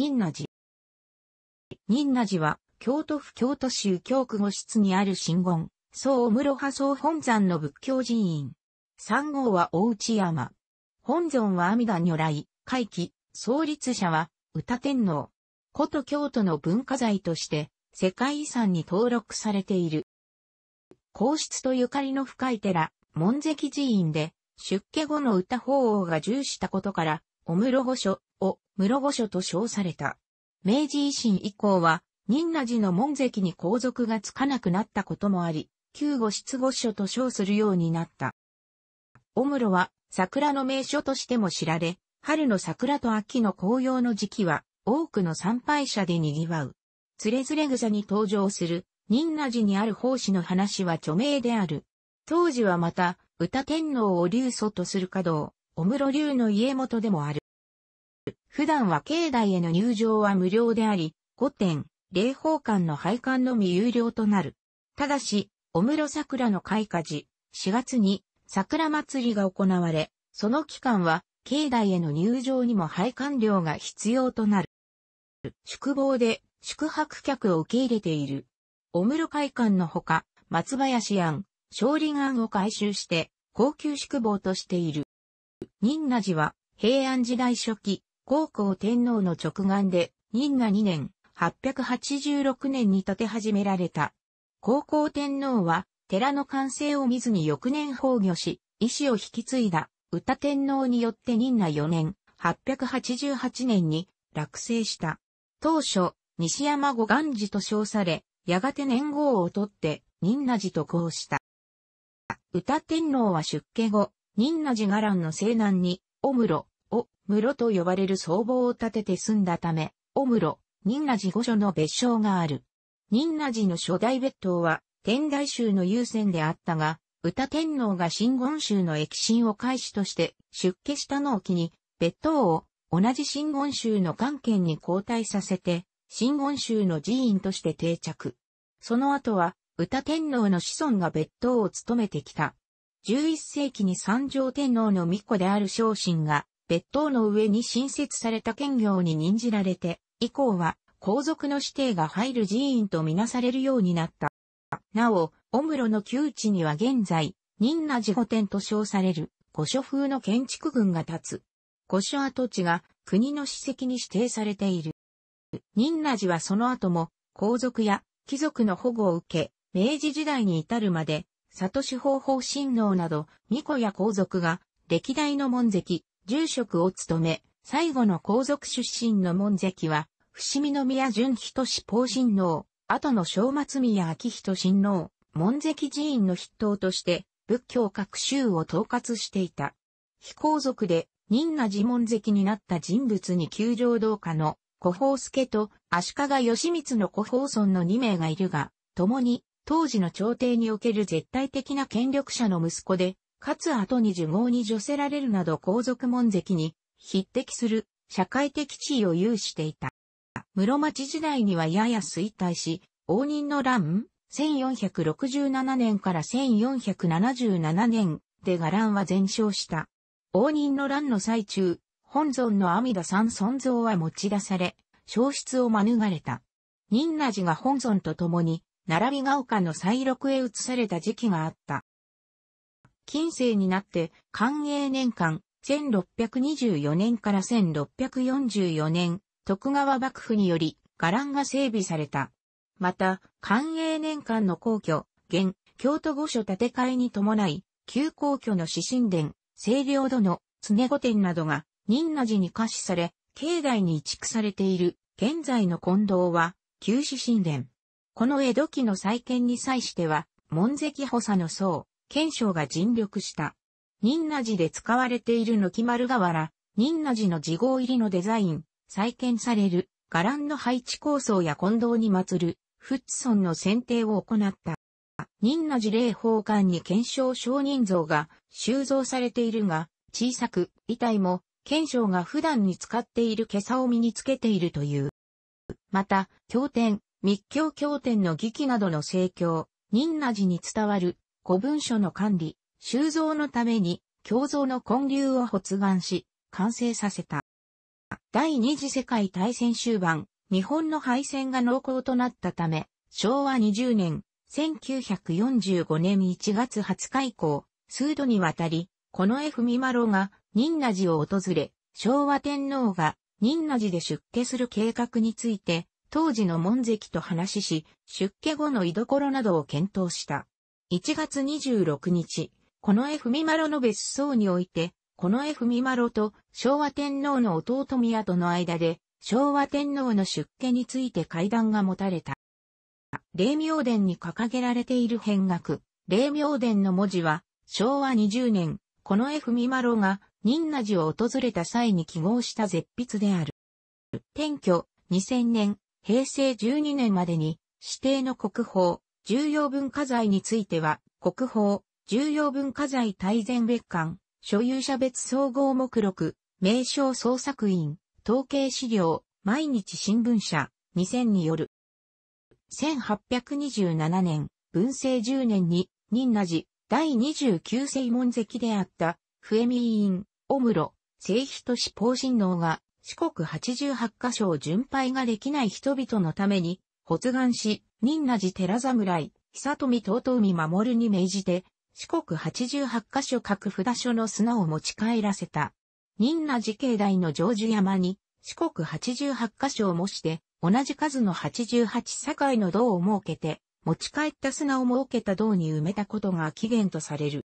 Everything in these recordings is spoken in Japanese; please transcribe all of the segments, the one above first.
仁和寺。仁和寺は、京都府京都州京区五室にある神言、総室派総本山の仏教寺院。三号は大内山。本尊は阿弥陀如来、会期、創立者は歌天皇。古都京都の文化財として世界遺産に登録されている。皇室とゆかりの深い寺、門跡寺院で出家後の歌法王が重視したことから、お室保所、を室御所と称された。明治維新以降は、仁和寺の門跡に皇族がつかなくなったこともあり、旧御室御所と称するようになった。お室は桜の名所としても知られ、春の桜と秋の紅葉の時期は多くの参拝者で賑わう。つれづれ草に登場する仁和寺にある奉仕の話は著名である。当時はまた、歌天皇を流祖とする稼働、お室流の家元でもある。普段は境内への入場は無料であり、5点、霊峰館の配管のみ有料となる。ただし、お室桜の開花時、4月に桜祭りが行われ、その期間は、境内への入場にも配管料が必要となる。宿坊で宿泊客を受け入れている。お室会館のほか、松林庵、少林庵を改修して、高級宿坊としている。仁和寺は、平安時代初期、高校天皇の直眼で、任那2年、886年に建て始められた。高校天皇は、寺の完成を見ずに翌年崩御し、意志を引き継いだ、歌天皇によって任那4年、888年に落成した。当初、西山五願寺と称され、やがて年号を取って、仁和寺と号した。歌天皇は出家後、仁和寺伽藍の西南に、おむろ、室と呼ばれる僧帽を建てて住んだため、お室、仁和寺御所の別称がある。仁和寺の初代別当は、天台宗の優先であったが、歌天皇が真言宗の益神を開始として出家したのを機に、別当を同じ真言宗の関係に交代させて、真言宗の寺院として定着。その後は、歌天皇の子孫が別当を務めてきた。11世紀に三条天皇の御子である昇進が、別当の上に新設された県業に任じられて、以降は皇族の指定が入る寺院とみなされるようになった。なお、オムロの旧地には現在、仁和寺御殿と称される、御所風の建築群が立つ。御所跡地が国の史跡に指定されている。仁和寺はその後も、皇族や貴族の保護を受け、明治時代に至るまで、里志法法親王など、巫女や皇族が、歴代の門跡、住職を務め、最後の皇族出身の門跡は、伏見宮淳人氏法親王、後の正松宮昭人親王、門跡寺院の筆頭として、仏教各宗を統括していた。非皇族で、仁和寺門跡になった人物に九条道家の古宝助と足利義満の古法村の2名がいるが、共に当時の朝廷における絶対的な権力者の息子で、かつ後に受号に除せられるなど皇族門跡に匹敵する社会的地位を有していた。室町時代にはやや衰退し、応仁の乱、1467年から1477年で伽藍は全焼した。応仁の乱の最中、本尊の阿弥陀三尊像は持ち出され、消失を免れた。仁和寺が本尊と共に、並びが丘の再録へ移された時期があった。近世になって、寛永年間、1624年から1644年、徳川幕府により、伽藍が整備された。また、寛永年間の皇居、現、京都御所建て替えに伴い、旧皇居の四神殿、清涼殿、常御殿などが、仁和寺に可視され、境内に移築されている、現在の近藤は、旧四神殿。この江戸期の再建に際しては、門跡補佐の層、賢章が尽力した。仁和寺で使われている軒丸瓦、仁和寺の自号入りのデザイン、再建される、伽藍の配置構想や近藤に祀る、フッツソンの選定を行った。仁和寺霊宝館に検証承認像が収蔵されているが、小さく、遺体も、賢章が普段に使っている袈裟を身につけているという。また、経典、密教経典の儀器などの聖教、仁和寺に伝わる古文書の管理、収蔵のために、共造の建立を発願し、完成させた。第二次世界大戦終盤、日本の敗戦が濃厚となったため、昭和20年、1945年1月20日以降、数度にわたり、この絵マロが仁和寺を訪れ、昭和天皇が仁和寺で出家する計画について、当時の門跡と話しし、出家後の居所などを検討した。1月26日、この絵文ろの別荘において、この絵文ろと昭和天皇の弟宮との間で、昭和天皇の出家について会談が持たれた。霊明殿に掲げられている変額、霊明殿の文字は、昭和20年、この絵文ろが、仁和寺を訪れた際に記号した絶筆である。転居、2000年、平成12年までに、指定の国宝、重要文化財については、国宝、重要文化財大全別館、所有者別総合目録、名称創作員、統計資料、毎日新聞社、2000による。1827年、文政10年に、仁和寺、第29世門跡であった、笛見院、ム室、聖都市法神能が、四国88カ所を巡拝ができない人々のために、発願し、仁和寺寺侍、久富尊海守に命じて、四国八十八箇所各札所の砂を持ち帰らせた。仁和寺境内の常樹山に、四国八十八箇所を模して、同じ数の八十八境の銅を設けて、持ち帰った砂を設けた銅に埋めたことが起源とされる。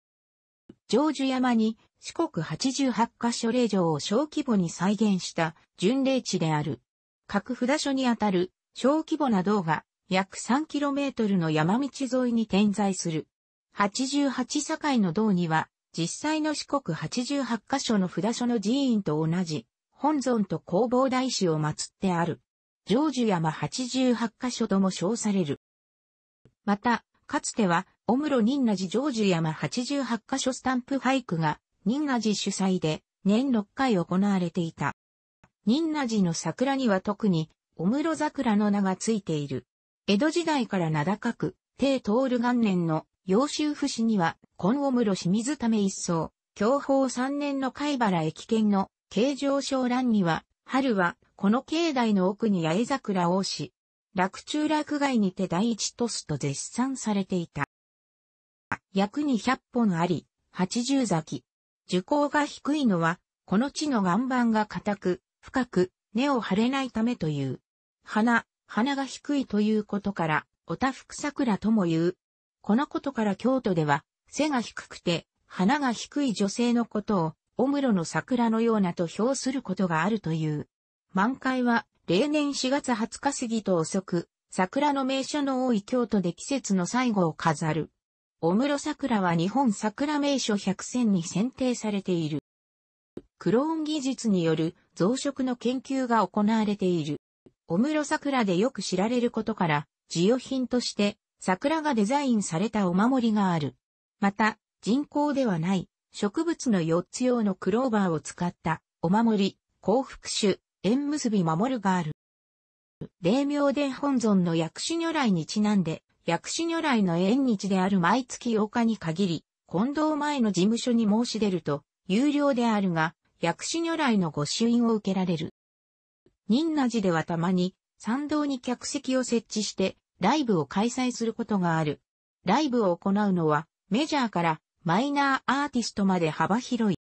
常樹山に四国八十八箇所霊場を小規模に再現した巡礼地である。各札所にあたる小規模な銅が約 3km の山道沿いに点在する。88境の道には、実際の四国88カ所の札所の寺院と同じ、本尊と弘法大師を祀ってある。成就山88カ所とも称される。また、かつては、おむろ仁那寺成就山88カ所スタンプ俳句が、仁那寺主催で、年6回行われていた。仁那寺の桜には特に、おむろ桜の名がついている。江戸時代から名高く、帝通る元年の揚州府市には、今後室清水為一層、享保三年の貝原駅県の京上小欄には、春は、この境内の奥に八重桜をし、落中落外にて第一都市と絶賛されていた。約に100本あり、80咲き。樹高が低いのは、この地の岩盤が硬く、深く、根を張れないためという。花、鼻が低いということから、おたふく桜とも言う。このことから京都では、背が低くて、鼻が低い女性のことを、おむろの桜のようなと評することがあるという。満開は、例年4月20日過ぎと遅く、桜の名所の多い京都で季節の最後を飾る。おむろ桜は日本桜名所100選に選定されている。クローン技術による増殖の研究が行われている。小室桜でよく知られることから、需要品として桜がデザインされたお守りがある。また、人工ではない植物の4つ用のクローバーを使ったお守り、幸福種、縁結び守るがある。霊明伝本尊の薬師如来にちなんで、薬師如来の縁日である毎月8日に限り、近藤前の事務所に申し出ると、有料であるが、薬師如来の御朱印を受けられる。仁和寺ではたまに参道に客席を設置してライブを開催することがある。ライブを行うのはメジャーからマイナーアーティストまで幅広い。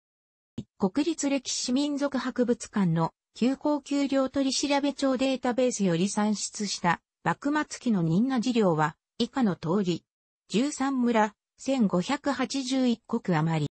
国立歴史民族博物館の休校給料取調べ帳データベースより算出した幕末期の任な寺寮は以下の通り、13村1581国余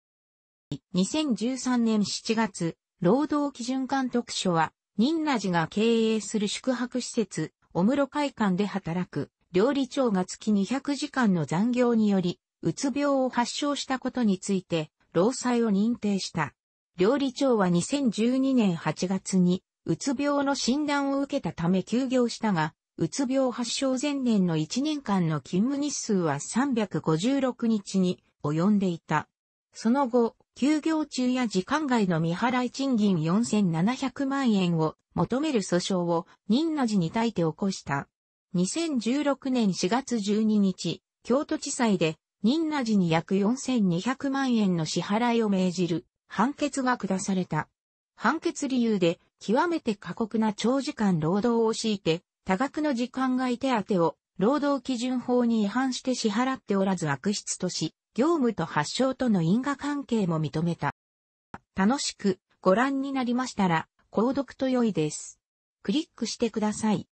り。2013年7月、労働基準監督署は仁和寺が経営する宿泊施設、お室会館で働く、料理長が月200時間の残業により、うつ病を発症したことについて、労災を認定した。料理長は2012年8月に、うつ病の診断を受けたため休業したが、うつ病発症前年の1年間の勤務日数は356日に及んでいた。その後、休業中や時間外の未払い賃金4700万円を求める訴訟を任那寺にえて起こした。2016年4月12日、京都地裁で任那寺に約4200万円の支払いを命じる判決が下された。判決理由で極めて過酷な長時間労働を強いて多額の時間外手当を労働基準法に違反して支払っておらず悪質とし、業務と発症との因果関係も認めた。楽しくご覧になりましたら、購読と良いです。クリックしてください。